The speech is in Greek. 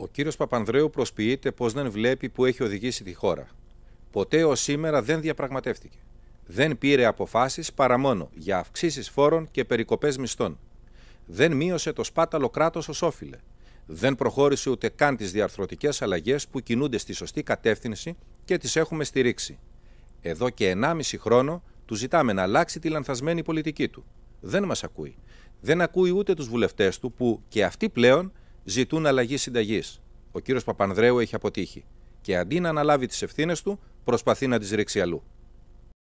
Ο κύριος Παπανδρέου προσποιείται πως δεν βλέπει που έχει οδηγήσει τη χώρα. Ποτέ ως σήμερα δεν διαπραγματεύτηκε. Δεν πήρε αποφάσεις παρά μόνο για αυξήσεις φόρων και περικοπές μισθών. Δεν μείωσε το σπάταλο κράτος ως όφιλε. Δεν προχώρησε ούτε καν τις διαρθρωτικές αλλαγές που κινούνται στη σωστή κατεύθυνση και τις έχουμε στηρίξει. Εδώ και 1,5 χρόνο του ζητάμε να αλλάξει τη λανθασμένη πολιτική του. Δεν μας ακούει. Δεν ακούει ούτε τους βουλευτές του που και αυτοί πλέον ζητούν αλλαγή συνταγής. Ο κύριος Παπανδρέου έχει αποτύχει. Και αντί να αναλάβει τις ευθύνες του, προσπαθεί να τις ρίξει αλλού.